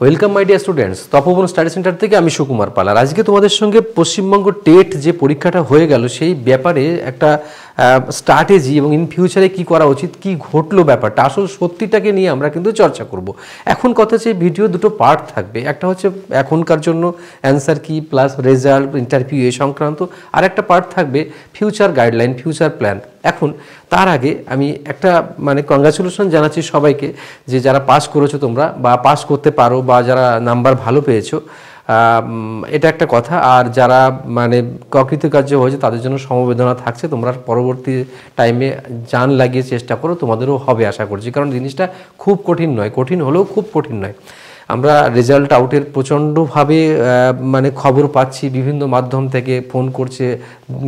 welcome my dear students Tapoban study centre থেকে আমি সুকুমার পাল আর আজকে তোমাদের সঙ্গে পশ্চিমবঙ্গ টেট যে পরীক্ষাটা হয়ে গেল সেই ব্যাপারে একটা স্ট্র্যাটেজি এবং ইন ফিউচারে কি করা উচিত কি ঘটলো ব্যাপারটা আসল সত্যিটাকে নিয়ে আমরা কিন্তু চর্চা করব এখন কথা হচ্ছে ভিডিও দুটো পার্ট থাকবে একটা হচ্ছে এখনকার জন্য অ্যান্সার কি প্লাস রেজাল্ট ইন্টারভিউ এ সংক্রান্ত আর একটা পার্ট থাকবে ফিউচার গাইডলাইন ফিউচার প্ল্যান এখন তার আগে আমি একটা মানে কংগ্রাচুলেশন জানাচ্ছি সবাইকে যে যারা পাস করেছো তোমরা বা পাস করতে পারো বা যারা নাম্বার ভালো পেয়েছো এটা একটা কথা আর যারা মানে ককৃতকার্য হয়েছে তাদের জন্য সমবেদনা থাকছে তোমরা পরবর্তী টাইমে যান লাগিয়ে চেষ্টা করো তোমাদেরও হবে আশা করছি কারণ জিনিসটা খুব কঠিন নয় কঠিন হলেও খুব কঠিন নয় আমরা রেজাল্ট আউটের প্রচণ্ডভাবে মানে খবর পাচ্ছি বিভিন্ন মাধ্যম থেকে ফোন করছে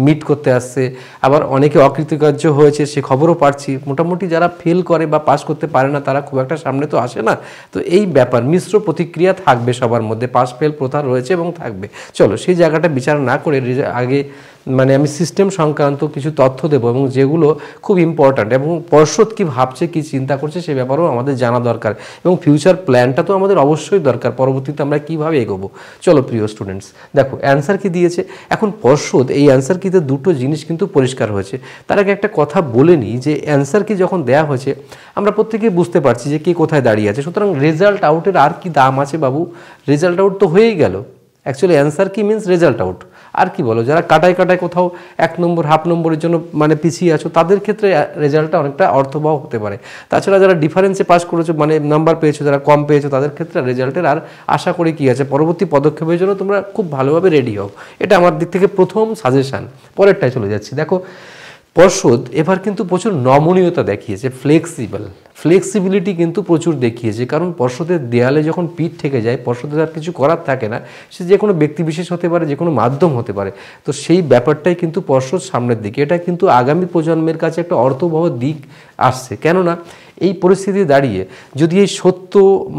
মিট করতে আসছে আবার অনেকে অকৃতকার্য হয়েছে সে খবরও পাচ্ছি মোটামুটি যারা ফেল করে বা পাস করতে পারে না তারা খুব একটা সামনে তো আসে না তো এই ব্যাপার মিশ্র প্রতিক্রিয়া থাকবে সবার মধ্যে পাস ফেল প্রথা রয়েছে এবং থাকবে চলো সেই জায়গাটা বিচার না করে আগে মানে আমি সিস্টেম সংক্রান্ত কিছু তথ্য দেব এবং যেগুলো খুব ইম্পর্ট্যান্ট এবং পর্ষদ কী ভাবছে কী চিন্তা করছে সে ব্যাপারেও আমাদের জানা দরকার এবং ফিউচার প্ল্যানটা তো আমাদের অবশ্যই দরকার পরবর্তীতে আমরা কীভাবে এগোবো চলো প্রিয় স্টুডেন্টস দেখো অ্যান্সার কি দিয়েছে এখন পর্ষদ এই অ্যান্সার কিতে দুটো জিনিস কিন্তু পরিষ্কার হয়েছে তার আগে একটা কথা বলে নিই যে অ্যান্সার কি যখন দেয়া হয়েছে আমরা প্রত্যেকেই বুঝতে পারছি যে কে কোথায় দাঁড়িয়ে আছে সুতরাং রেজাল্ট আউটের আর কি দাম আছে বাবু রেজাল্ট আউট তো হয়েই গেল অ্যাকচুয়ালি অ্যান্সার কি মিনস রেজাল্ট আউট আর কি বলো যারা কাটায় কাটায় কোথাও এক নম্বর হাফ নম্বরের জন্য মানে পিছিয়ে আছো তাদের ক্ষেত্রে রেজাল্টটা অনেকটা অর্থবহ হতে পারে তাছাড়া যারা ডিফারেন্সে পাস করেছো মানে নাম্বার পেয়েছো যারা কম পেয়েছো তাদের ক্ষেত্রে রেজাল্টের আর আশা করে কি আছে পরবর্তী পদক্ষেপের জন্য তোমরা খুব ভালোভাবে রেডি হও এটা আমার দিক থেকে প্রথম সাজেশান পরেরটায় চলে যাচ্ছি দেখো পর্ষদ এবার কিন্তু প্রচুর নমনীয়তা দেখিয়েছে ফ্লেক্সিবল ফ্লেক্সিবিলিটি কিন্তু প্রচুর দেখিয়েছে কারণ পর্ষদের দেয়ালে যখন পিঠ থেকে যায় পর্ষদের আর কিছু করার থাকে না সে যে কোনো ব্যক্তিবিশেষ হতে পারে যে কোনো মাধ্যম হতে পারে তো সেই ব্যাপারটাই কিন্তু পর্ষদ সামনের দিকে এটা কিন্তু আগামী প্রজন্মের কাছে একটা অর্থবহ দিক আসছে কেননা এই পরিস্থিতি দাঁড়িয়ে যদি এই সত্য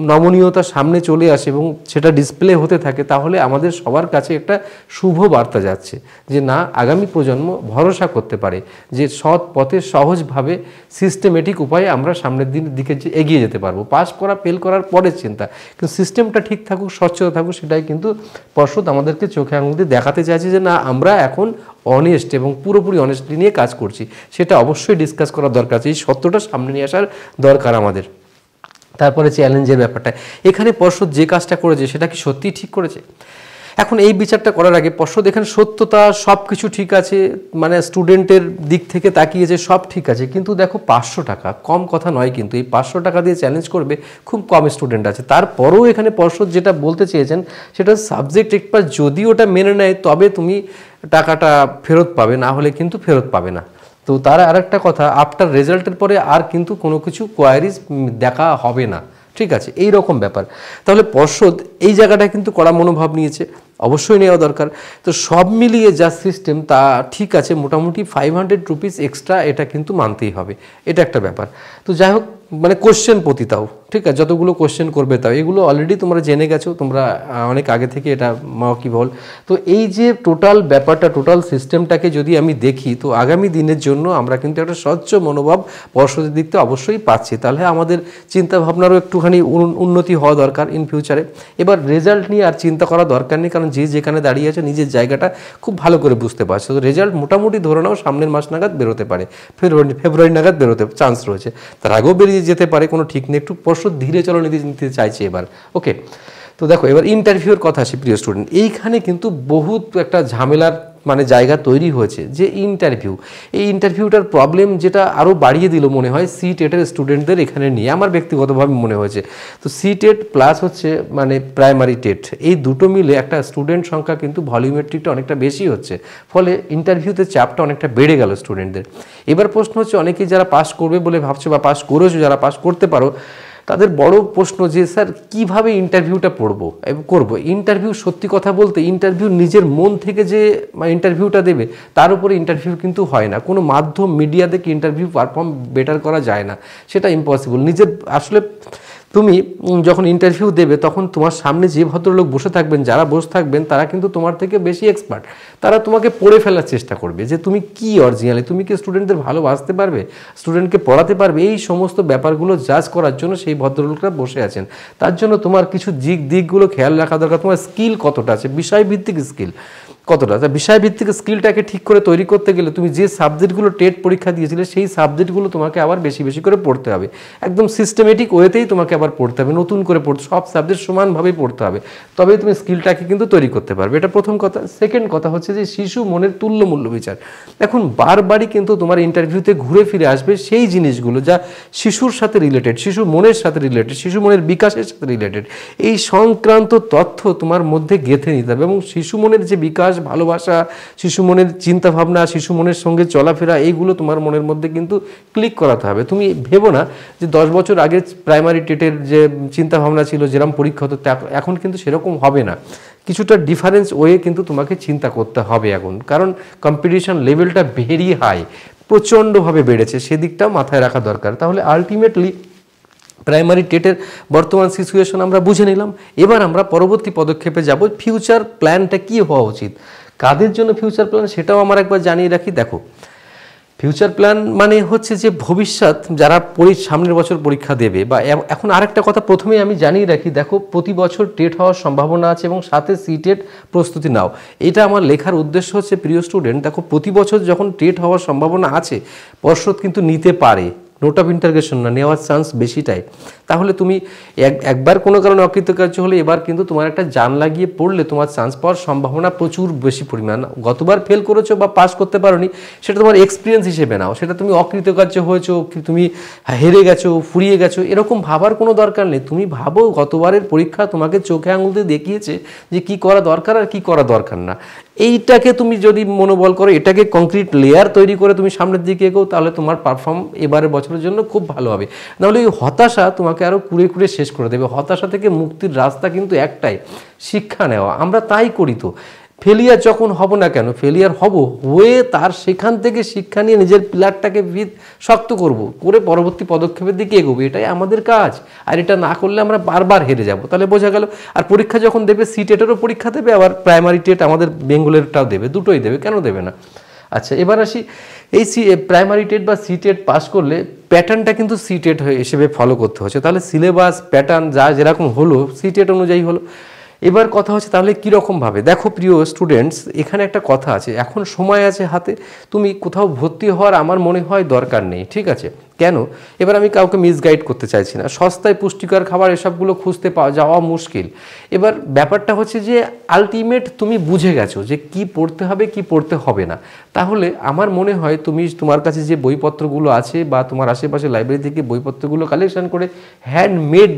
নমনীয়তা সামনে চলে আসে এবং সেটা ডিসপ্লে হতে থাকে তাহলে আমাদের সবার কাছে একটা শুভ বার্তা যাচ্ছে যে না আগামী প্রজন্ম ভরসা করতে পারে যে সৎ পথে সহজভাবে সিস্টেমেটিক উপায়ে আমরা সামনের দিন দিকে এগিয়ে যেতে পারবো পাস করা ফেল করার পরের চিন্তা কিন্তু সিস্টেমটা ঠিক থাকুক স্বচ্ছতা থাকুক সেটাই কিন্তু পর্ষদ আমাদেরকে চোখে আঙুল দিয়ে দেখাতে চাইছে যে না আমরা এখন অনেস্ট এবং পুরোপুরি অনেস্টলি নিয়ে কাজ করছি সেটা অবশ্যই ডিসকাস করার দরকার আছে এই সত্যটা সামনে নিয়ে আসার দরকার আমাদের তারপরে চ্যালেঞ্জের ব্যাপারটা এখানে পর্ষদ যে কাজটা করেছে সেটা কি সত্যিই ঠিক করেছে এখন এই বিচারটা করার আগে পর্ষদ এখানে সত্যতা সব কিছু ঠিক আছে মানে স্টুডেন্টের দিক থেকে তাকিয়েছে সব ঠিক আছে কিন্তু দেখো পাঁচশো টাকা কম কথা নয় কিন্তু এই পাঁচশো টাকা দিয়ে চ্যালেঞ্জ করবে খুব কম স্টুডেন্ট আছে তারপরেও এখানে পর্ষদ যেটা বলতে চেয়েছেন সেটা সাবজেক্ট একবার যদি ওটা মেনে নেয় তবে তুমি টাকাটা ফেরত পাবে না হলে কিন্তু ফেরত পাবে না তো তার আরেকটা কথা আফটার রেজাল্টের পরে আর কিন্তু কোনো কিছু কোয়ারিজ দেখা হবে না ঠিক আছে এই রকম ব্যাপার তাহলে পর্ষদ এই জায়গাটা কিন্তু কড়া মনোভাব নিয়েছে অবশ্যই নেওয়া দরকার তো সব মিলিয়ে যা সিস্টেম তা ঠিক আছে মোটামুটি ফাইভ হান্ড্রেড রুপিস এক্সট্রা এটা কিন্তু মানতেই হবে এটা একটা ব্যাপার তো যাই হোক মানে কোশ্চেন তাও ঠিক আছে যতগুলো কোশ্চেন করবে তাও এগুলো অলরেডি তোমরা জেনে গেছো তোমরা অনেক আগে থেকে এটা কি বল তো এই যে টোটাল ব্যাপারটা টোটাল সিস্টেমটাকে যদি আমি দেখি তো আগামী দিনের জন্য আমরা কিন্তু একটা স্বচ্ছ মনোভাব পর্ষদের দিক থেকে অবশ্যই পাচ্ছি তাহলে আমাদের চিন্তাভাবনারও একটুখানি উন্নতি হওয়া দরকার ইন ফিউচারে এবার রেজাল্ট নিয়ে আর চিন্তা করা দরকার নেই কারণ যে যেখানে দাঁড়িয়ে আছে নিজের জায়গাটা খুব ভালো করে বুঝতে পারছে তো রেজাল্ট মোটামুটি ধরে নাও সামনের মাস নাগাদ বেরোতে পারে ফেব্রুয়ারি ফেব্রুয়ারি নাগাদ বেরোতে চান্স রয়েছে তার আগেও বেরিয়ে যেতে পারে কোনো ঠিক নেই একটু পরশু ধীরে চলো নীতি নিতে চাইছে এবার ওকে তো দেখো এবার ইন্টারভিউর কথা আছে প্রিয় স্টুডেন্ট এইখানে কিন্তু বহুত একটা ঝামেলার মানে জায়গা তৈরি হয়েছে যে ইন্টারভিউ এই ইন্টারভিউটার প্রবলেম যেটা আরও বাড়িয়ে দিল মনে হয় সি টেটের স্টুডেন্টদের এখানে নিয়ে আমার ব্যক্তিগতভাবে মনে হয়েছে তো সি টেট প্লাস হচ্ছে মানে প্রাইমারি টেট এই দুটো মিলে একটা স্টুডেন্ট সংখ্যা কিন্তু ভলিউমেট্রিকটা অনেকটা বেশি হচ্ছে ফলে ইন্টারভিউতে চাপটা অনেকটা বেড়ে গেল স্টুডেন্টদের এবার প্রশ্ন হচ্ছে অনেকেই যারা পাস করবে বলে ভাবছো বা পাস করেছো যারা পাস করতে পারো তাদের বড় প্রশ্ন যে স্যার কিভাবে ইন্টারভিউটা পড়বো করবো ইন্টারভিউ সত্যি কথা বলতে ইন্টারভিউ নিজের মন থেকে যে ইন্টারভিউটা দেবে তার উপরে ইন্টারভিউ কিন্তু হয় না কোনো মাধ্যম মিডিয়া থেকে ইন্টারভিউ পারফর্ম বেটার করা যায় না সেটা ইম্পসিবল নিজের আসলে তুমি যখন ইন্টারভিউ দেবে তখন তোমার সামনে যে ভদ্রলোক বসে থাকবেন যারা বসে থাকবেন তারা কিন্তু তোমার থেকে বেশি এক্সপার্ট তারা তোমাকে পড়ে ফেলার চেষ্টা করবে যে তুমি কি অরিজিনালি তুমি কি স্টুডেন্টদের ভালোবাসতে পারবে স্টুডেন্টকে পড়াতে পারবে এই সমস্ত ব্যাপারগুলো জাজ করার জন্য সেই ভদ্রলোকরা বসে আছেন তার জন্য তোমার কিছু দিক দিকগুলো খেয়াল রাখা দরকার তোমার স্কিল কতটা আছে বিষয়ভিত্তিক স্কিল কতটা তা বিষয়ভিত্তিক স্কিলটাকে ঠিক করে তৈরি করতে গেলে তুমি যে সাবজেক্টগুলো টেট পরীক্ষা দিয়েছিলে সেই সাবজেক্টগুলো তোমাকে আবার বেশি বেশি করে পড়তে হবে একদম সিস্টেমেটিক ওয়েতেই তোমাকে আবার পড়তে হবে নতুন করে পড়তে সব সাবজেক্ট সমানভাবেই পড়তে হবে তবে তুমি স্কিলটাকে কিন্তু তৈরি করতে পারবে এটা প্রথম কথা সেকেন্ড কথা হচ্ছে যে শিশু মনের তুল্য মূল্য বিচার এখন বারবারই কিন্তু তোমার ইন্টারভিউতে ঘুরে ফিরে আসবে সেই জিনিসগুলো যা শিশুর সাথে রিলেটেড শিশু মনের সাথে রিলেটেড শিশু মনের বিকাশের সাথে রিলেটেড এই সংক্রান্ত তথ্য তোমার মধ্যে গেঁথে নিতে হবে এবং শিশু মনের যে বিকাশ ভালোবাসা শিশু মনের চিন্তাভাবনা শিশু মনের সঙ্গে চলাফেরা এইগুলো তোমার মনের মধ্যে কিন্তু ক্লিক করাতে হবে তুমি ভেবো না যে দশ বছর আগে প্রাইমারি টেটের যে চিন্তাভাবনা ছিল যেরকম পরীক্ষা হতো এখন কিন্তু সেরকম হবে না কিছুটা ডিফারেন্স ওয়ে কিন্তু তোমাকে চিন্তা করতে হবে এখন কারণ কম্পিটিশন লেভেলটা ভেরি হাই প্রচণ্ডভাবে বেড়েছে সেদিকটাও মাথায় রাখা দরকার তাহলে আলটিমেটলি প্রাইমারি টেটের বর্তমান সিচুয়েশন আমরা বুঝে নিলাম এবার আমরা পরবর্তী পদক্ষেপে যাব ফিউচার প্ল্যানটা কী হওয়া উচিত কাদের জন্য ফিউচার প্ল্যান সেটাও আমার একবার জানিয়ে রাখি দেখো ফিউচার প্ল্যান মানে হচ্ছে যে ভবিষ্যৎ যারা সামনের বছর পরীক্ষা দেবে বা এখন আরেকটা কথা প্রথমে আমি জানিয়ে রাখি দেখো প্রতি বছর টেট হওয়ার সম্ভাবনা আছে এবং সাথে সি টেট প্রস্তুতি নাও এটা আমার লেখার উদ্দেশ্য হচ্ছে প্রিয় স্টুডেন্ট দেখো প্রতি বছর যখন টেট হওয়ার সম্ভাবনা আছে পর্ষদ কিন্তু নিতে পারে নোট অফ ইন্টারগেশন না নেওয়ার চান্স বেশিটাই তাহলে তুমি একবার কোনো কারণে অকৃতকার্য হলে এবার কিন্তু তোমার একটা জান লাগিয়ে পড়লে তোমার চান্স পাওয়ার সম্ভাবনা প্রচুর বেশি পরিমাণ গতবার ফেল করেছো বা পাস করতে পারো সেটা তোমার এক্সপিরিয়েন্স হিসেবে নাও সেটা তুমি অকৃতকার্য হয়েছো তুমি হেরে গেছো ফুরিয়ে গেছো এরকম ভাবার কোনো দরকার নেই তুমি ভাবো গতবারের পরীক্ষা তোমাকে চোখে আঙুল দিয়ে দেখিয়েছে যে কি করা দরকার আর কি করা দরকার না এইটাকে তুমি যদি মনোবল করো এটাকে কংক্রিট লেয়ার তৈরি করে তুমি সামনের দিকে এগো তাহলে তোমার পারফর্ম এবারের বছরের জন্য খুব ভালো হবে নাহলে এই হতাশা তোমাকে তোমাকে আরও কুড়ে কুড়ে শেষ করে দেবে হতাশা থেকে মুক্তির রাস্তা কিন্তু একটাই শিক্ষা নেওয়া আমরা তাই করি তো ফেলিয়ার যখন হব না কেন ফেলিয়ার হব হয়ে তার সেখান থেকে শিক্ষা নিয়ে নিজের পিলারটাকে শক্ত করব করে পরবর্তী পদক্ষেপের দিকে এগোবো এটাই আমাদের কাজ আর এটা না করলে আমরা বারবার হেরে যাব তাহলে বোঝা গেল আর পরীক্ষা যখন দেবে সি টেটেরও পরীক্ষা দেবে আবার প্রাইমারি টেট আমাদের বেঙ্গলেরটাও দেবে দুটোই দেবে কেন দেবে না আচ্ছা এবার আসি এই সি প্রাইমারি টেট বা সি টেট পাস করলে প্যাটার্নটা কিন্তু সি টেট হয়ে হিসেবে ফলো করতে হচ্ছে তাহলে সিলেবাস প্যাটার্ন যা যেরকম হলো সি টেট অনুযায়ী হলো এবার কথা হচ্ছে তাহলে কীরকমভাবে দেখো প্রিয় স্টুডেন্টস এখানে একটা কথা আছে এখন সময় আছে হাতে তুমি কোথাও ভর্তি হওয়ার আমার মনে হয় দরকার নেই ঠিক আছে কেন এবার আমি কাউকে মিসগাইড করতে চাইছি না সস্তায় পুষ্টিকর খাবার এসবগুলো খুঁজতে পাওয়া যাওয়া মুশকিল এবার ব্যাপারটা হচ্ছে যে আলটিমেট তুমি বুঝে গেছো যে কি পড়তে হবে কি পড়তে হবে না তাহলে আমার মনে হয় তুমি তোমার কাছে যে বইপত্রগুলো আছে বা তোমার আশেপাশে লাইব্রেরি থেকে বইপত্রগুলো কালেকশন করে হ্যান্ডমেড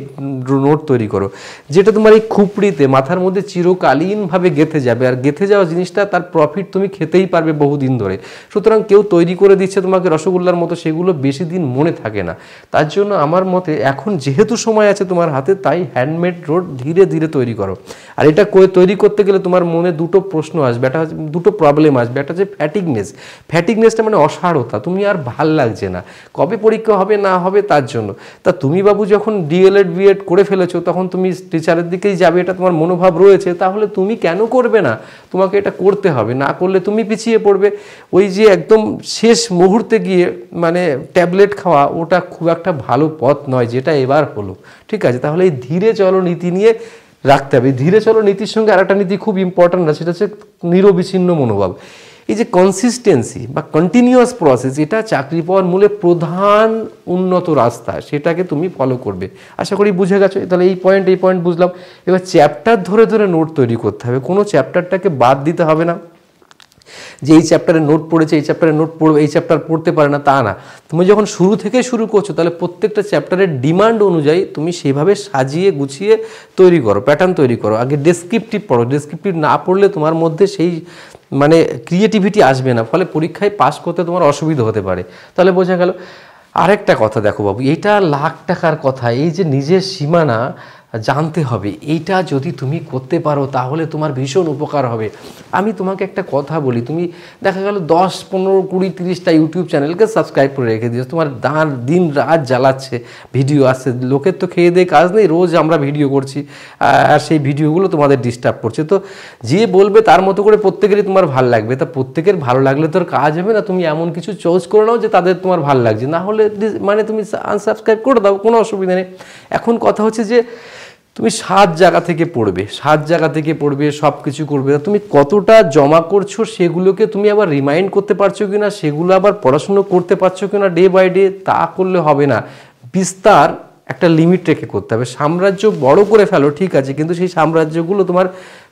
নোট তৈরি করো যেটা তোমার এই খুপড়িতে মাথার মধ্যে চিরকালীনভাবে গেঁথে যাবে আর গেঁথে যাওয়া জিনিসটা তার প্রফিট তুমি খেতেই পারবে বহুদিন ধরে সুতরাং কেউ তৈরি করে দিচ্ছে তোমাকে রসগোল্লার মতো সেগুলো বেশি দিন মনে থাকে না তার জন্য আমার মতে এখন যেহেতু সময় আছে তোমার হাতে তাই হ্যান্ডমেড রোড ধীরে ধীরে তৈরি করো আর এটা তৈরি করতে গেলে তোমার মনে দুটো প্রশ্ন আসবে একটা দুটো প্রবলেম আসবে একটা যে ফ্যাটিকনেস ফ্যাটিকনেসটা মানে অসারতা তুমি আর ভাল লাগছে না কবে পরীক্ষা হবে না হবে তার জন্য তা তুমি বাবু যখন ডিএলএড বিএড করে ফেলেছো তখন তুমি টিচারের দিকেই যাবে এটা তোমার মনোভাব রয়েছে তাহলে তুমি কেন করবে না তোমাকে এটা করতে হবে না করলে তুমি পিছিয়ে পড়বে ওই যে একদম শেষ মুহূর্তে গিয়ে মানে ট্যাবলেট খাওয়া ওটা খুব একটা ভালো পথ নয় যেটা এবার হলো ঠিক আছে তাহলে এই ধীরে চলো নীতি নিয়ে রাখতে হবে ধীরে চলো নীতির সঙ্গে আরেকটা নীতি খুব ইম্পর্ট্যান্ট না সেটা হচ্ছে নিরবিচ্ছিন্ন মনোভাব এই যে কনসিস্টেন্সি বা কন্টিনিউয়াস প্রসেস এটা চাকরি পাওয়ার মূলে প্রধান উন্নত রাস্তা সেটাকে তুমি ফলো করবে আশা করি বুঝে গেছো তাহলে এই পয়েন্ট এই পয়েন্ট বুঝলাম এবার চ্যাপ্টার ধরে ধরে নোট তৈরি করতে হবে কোনো চ্যাপ্টারটাকে বাদ দিতে হবে না যে এই চ্যাপ্টারে নোট পড়েছে এই চ্যাপ্টারে নোট পড়বে এই চ্যাপ্টার পড়তে পারে না তা না তুমি যখন শুরু থেকে শুরু করছো তাহলে প্রত্যেকটা চ্যাপ্টারের ডিমান্ড অনুযায়ী তুমি সেভাবে সাজিয়ে গুছিয়ে তৈরি করো প্যাটার্ন তৈরি করো আগে ডেসক্রিপটিভ পড়ো ডেসক্রিপটিভ না পড়লে তোমার মধ্যে সেই মানে ক্রিয়েটিভিটি আসবে না ফলে পরীক্ষায় পাস করতে তোমার অসুবিধা হতে পারে তাহলে বোঝা গেল আরেকটা কথা দেখো বাবু এটা লাখ টাকার কথা এই যে নিজের সীমানা জানতে হবে এটা যদি তুমি করতে পারো তাহলে তোমার ভীষণ উপকার হবে আমি তোমাকে একটা কথা বলি তুমি দেখা গেল দশ পনেরো কুড়ি তিরিশটা ইউটিউব চ্যানেলকে সাবস্ক্রাইব করে রেখে দিয়েছো তোমার দান দিন রাত জ্বালাচ্ছে ভিডিও আসছে লোকের তো খেয়ে দিয়ে কাজ নেই রোজ আমরা ভিডিও করছি আর সেই ভিডিওগুলো তোমাদের ডিস্টার্ব করছে তো যে বলবে তার মতো করে প্রত্যেকেরই তোমার ভাল লাগবে তা প্রত্যেকের ভালো লাগলে তোর কাজ হবে না তুমি এমন কিছু চয়েস করে নাও যে তাদের তোমার ভাল লাগছে না হলে মানে তুমি আনসাবস্ক্রাইব করে দাও কোনো অসুবিধা নেই এখন কথা হচ্ছে যে তুমি সাত জায়গা থেকে পড়বে সাত জায়গা থেকে পড়বে সব কিছু করবে তুমি কতটা জমা করছো সেগুলোকে তুমি আবার রিমাইন্ড করতে পারছো কি না সেগুলো আবার পড়াশুনো করতে পারছো কি না ডে বাই ডে তা করলে হবে না বিস্তার একটা লিমিট রেখে করতে হবে সাম্রাজ্য বড় করে ফেলো ঠিক আছে কিন্তু সেই সাম্রাজ্যগুলো তোমার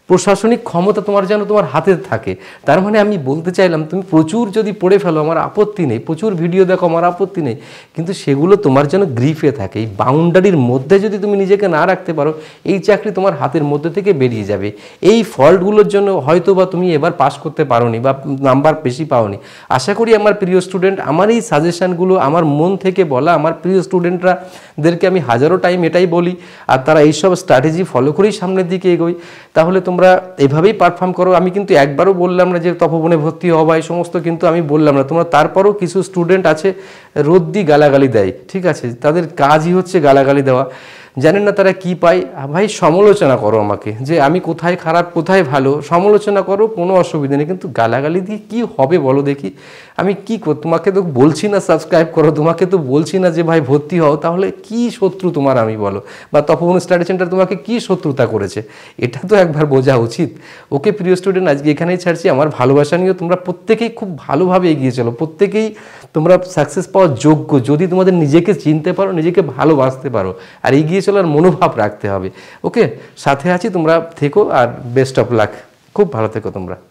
প্রশাসনিক ক্ষমতা তোমার যেন তোমার হাতে থাকে তার মানে আমি বলতে চাইলাম তুমি প্রচুর যদি পড়ে ফেলো আমার আপত্তি নেই প্রচুর ভিডিও দেখো আমার আপত্তি নেই কিন্তু সেগুলো তোমার যেন গ্রিফে থাকে এই বাউন্ডারির মধ্যে যদি তুমি নিজেকে না রাখতে পারো এই চাকরি তোমার হাতের মধ্যে থেকে বেরিয়ে যাবে এই ফল্টগুলোর জন্য হয়তো বা তুমি এবার পাস করতে পারোনি বা নাম্বার বেশি পাওনি আশা করি আমার প্রিয় স্টুডেন্ট আমার এই সাজেশানগুলো আমার মন থেকে বলা আমার প্রিয় স্টুডেন্টরাদেরকে আমি হাজারো টাইম এটাই বলি আর তারা এইসব স্ট্র্যাটেজি ফলো করেই সামনের দিকে এগোই তাহলে তোমরা তোমরা এভাবেই পারফর্ম করো আমি কিন্তু একবারও বললাম না যে তপবনে ভর্তি হওয়া এই সমস্ত কিন্তু আমি বললাম না তোমরা তারপরও কিছু স্টুডেন্ট আছে রোদ্দি গালাগালি দেয় ঠিক আছে তাদের কাজই হচ্ছে গালাগালি দেওয়া জানেন না তারা কি পায় ভাই সমালোচনা করো আমাকে যে আমি কোথায় খারাপ কোথায় ভালো সমালোচনা করো কোনো অসুবিধা নেই কিন্তু গালাগালি দিয়ে কি হবে বলো দেখি আমি কি তোমাকে তো বলছি না সাবস্ক্রাইব করো তোমাকে তো বলছি না যে ভাই ভর্তি হও তাহলে কি শত্রু তোমার আমি বলো বা তপবন স্টাডি সেন্টার তোমাকে কি শত্রুতা করেছে এটা তো একবার বোঝা উচিত ওকে প্রিয় স্টুডেন্ট আজকে এখানেই ছাড়ছি আমার ভালোবাসা নিয়েও তোমরা প্রত্যেকেই খুব ভালোভাবে এগিয়ে চলো প্রত্যেকেই তোমরা সাকসেস পাওয়ার যোগ্য যদি তোমাদের নিজেকে চিনতে পারো নিজেকে ভালোবাসতে পারো আর এগিয়ে চলার মনোভাব রাখতে হবে ওকে সাথে আছি তোমরা থেকো আর বেস্ট অফ লাক খুব ভালো থেকো তোমরা